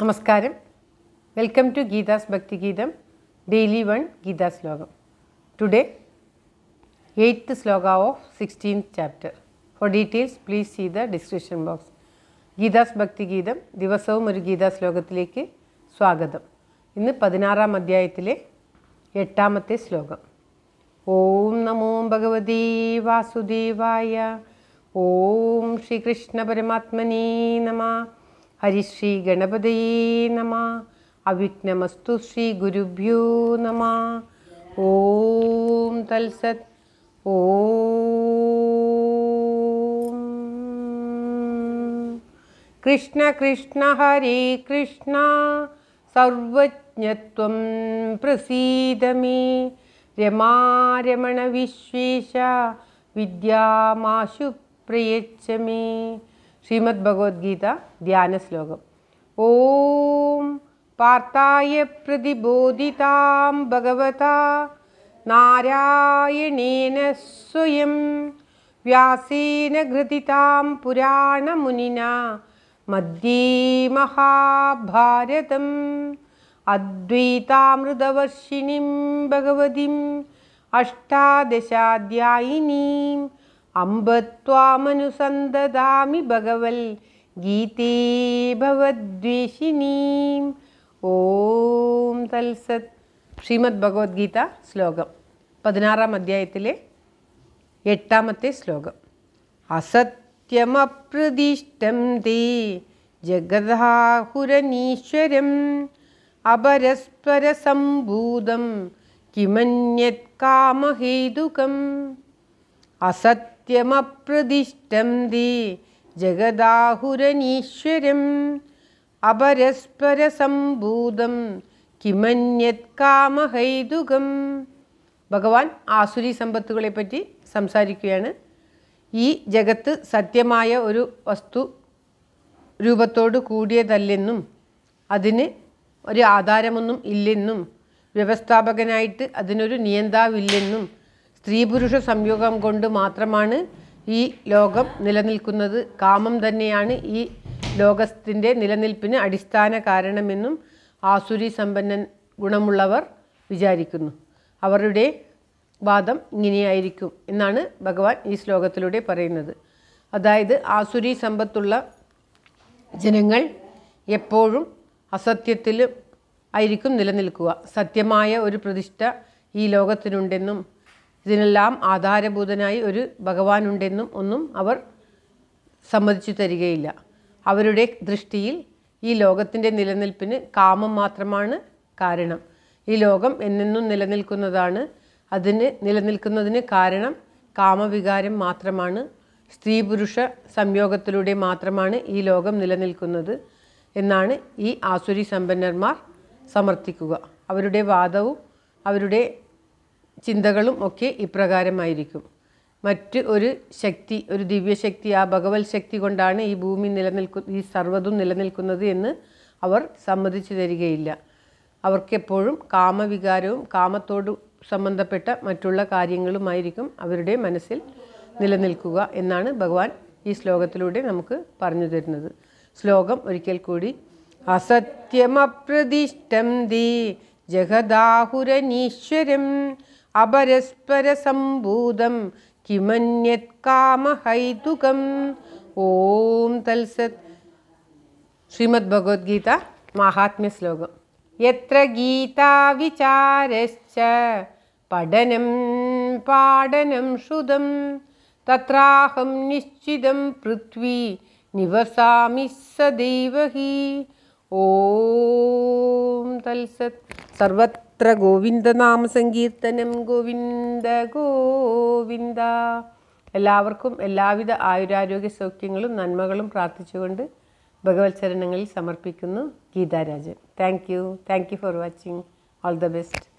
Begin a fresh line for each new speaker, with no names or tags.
നമസ്കാരം welcome to Geetha's Bhaktigeetham daily one ഗീതാ ശ്ലോകം ടുഡേ എയ്ത്ത് ശ്ലോക of sixteen chapter for details please see the description box Geetha's Bhaktigeetham ദിവസവും ഒരു ഗീതാ ശ്ലോകത്തിലേക്ക് സ്വാഗതം ഇന്ന് പതിനാറാം അധ്യായത്തിലെ എട്ടാമത്തെ ശ്ലോകം ഓം നമോ ഭഗവതീ വാസുദേവായ ഓം ശ്രീകൃഷ്ണ പരമാത്മനീ നമ ഹരിശ്രീ ഗണപതയേ നമ അവിഘ്നമസ്തു ശ്രീ ഗുരുഭ്യോ നമ ഓം തൽസത് ഓം കൃഷ്ണ കൃഷ്ണ ഹരേ കൃഷ്ണ സർവജ്ഞത്വം പ്രസീദമേ രമാരമണ വിശ്വേശ വിദ്യാമാശു പ്രയച്ഛമേ श्रीमद्भगवद्गीता ध्यानश्लोकम् ॐ पार्थाय प्रतिबोधितां भगवता नारायणेन स्वयं व्यासेन घृतितां पुराणमुनिना मध्ये महाभारतम् अद्वैतामृतवर्षिणीं भगवतीम् अष्टादशाध्यायिनी അമ്പത്വാമനുസന്തതാമി ഭഗവൽ ഗീതേ ഭവദ്വേഷിനീം ഓം തൽസത് ശ്രീമദ് ഭഗവത്ഗീത ശ്ലോകം പതിനാറാം അധ്യായത്തിലെ എട്ടാമത്തെ ശ്ലോകം അസത്യമപ്രതിഷ്ഠം തേ ജഗദാഹുരനീശ്വരം അപരസ്പരസംഭൂതം കിമന്യത് കാമഹേതുകം അസത്യമപ്രതിഷ്ഠം ദി ജഗദാഹുരനീശ്വരം അപരസ്പരസംഭൂതം കിമന്യത് കാമഹൈതുകം ഭഗവാൻ ആസുരി സമ്പത്തുകളെ പറ്റി സംസാരിക്കുകയാണ് ഈ ജഗത്ത് സത്യമായ ഒരു വസ്തു രൂപത്തോട് കൂടിയതല്ലെന്നും അതിന് ഒരു ആധാരമൊന്നും ഇല്ലെന്നും വ്യവസ്ഥാപകനായിട്ട് അതിനൊരു നിയന്താവില്ലെന്നും സ്ത്രീ പുരുഷ സംയോഗം കൊണ്ട് മാത്രമാണ് ഈ ലോകം നിലനിൽക്കുന്നത് കാമം തന്നെയാണ് ഈ ലോകത്തിൻ്റെ നിലനിൽപ്പിന് അടിസ്ഥാന കാരണമെന്നും ആസുരി സമ്പന്നൻ ഗുണമുള്ളവർ വിചാരിക്കുന്നു അവരുടെ വാദം ഇങ്ങനെയായിരിക്കും എന്നാണ് ഭഗവാൻ ഈ ശ്ലോകത്തിലൂടെ പറയുന്നത് അതായത് ആസുരി സമ്പത്തുള്ള ജനങ്ങൾ എപ്പോഴും അസത്യത്തിലും ആയിരിക്കും നിലനിൽക്കുക സത്യമായ ഒരു പ്രതിഷ്ഠ ഈ ലോകത്തിനുണ്ടെന്നും ഇതിനെല്ലാം ആധാരഭൂതനായി ഒരു ഭഗവാനുണ്ടെന്നും ഒന്നും അവർ സമ്മതിച്ചു തരികയില്ല അവരുടെ ദൃഷ്ടിയിൽ ഈ ലോകത്തിൻ്റെ നിലനിൽപ്പിന് കാമം മാത്രമാണ് കാരണം ഈ ലോകം എന്നെന്നും നിലനിൽക്കുന്നതാണ് അതിന് നിലനിൽക്കുന്നതിന് കാരണം കാമവികാരം മാത്രമാണ് സ്ത്രീ പുരുഷ സംയോഗത്തിലൂടെ മാത്രമാണ് ഈ ലോകം നിലനിൽക്കുന്നത് എന്നാണ് ഈ ആസുരി സമ്പന്നന്മാർ സമർത്ഥിക്കുക അവരുടെ വാദവും അവരുടെ ചിന്തകളും ഒക്കെ ഇപ്രകാരമായിരിക്കും മറ്റ് ഒരു ശക്തി ഒരു ദിവ്യശക്തി ആ ഭഗവത് ശക്തി കൊണ്ടാണ് ഈ ഭൂമി നിലനിൽക്കു ഈ സർവ്വതും നിലനിൽക്കുന്നത് എന്ന് അവർ സമ്മതിച്ചു തരികയില്ല അവർക്കെപ്പോഴും കാമവികാരവും കാമത്തോട് സംബന്ധപ്പെട്ട മറ്റുള്ള കാര്യങ്ങളുമായിരിക്കും അവരുടെ മനസ്സിൽ നിലനിൽക്കുക എന്നാണ് ഭഗവാൻ ഈ ശ്ലോകത്തിലൂടെ നമുക്ക് പറഞ്ഞു തരുന്നത് ശ്ലോകം ഒരിക്കൽ കൂടി അസത്യമപ്രതിഷ്ഠം ദീ ജഗദാഹുരനീശ്വരം अपरस्परसम्भूदं किमन्यत् कामहैतुकम् ॐ तल्सत् श्रीमद्भगवद्गीता माहात्म्यश्लोकं यत्र गीताविचारश्च पठनं पाडनं श्रुतं तत्राहं निश्चितं पृथ्वी सदैव हि ഓം തൽസത് സർവത്ര ഗോവിന്ദനാമ സങ്കീർത്തനം ഗോവിന്ദ ഗോവിന്ദ എല്ലാവർക്കും എല്ലാവിധ ആയുരാരോഗ്യ സൗഖ്യങ്ങളും നന്മകളും പ്രാർത്ഥിച്ചുകൊണ്ട് ഭഗവത് ചരണങ്ങളിൽ സമർപ്പിക്കുന്നു Geetharajan thank you thank you for watching all the best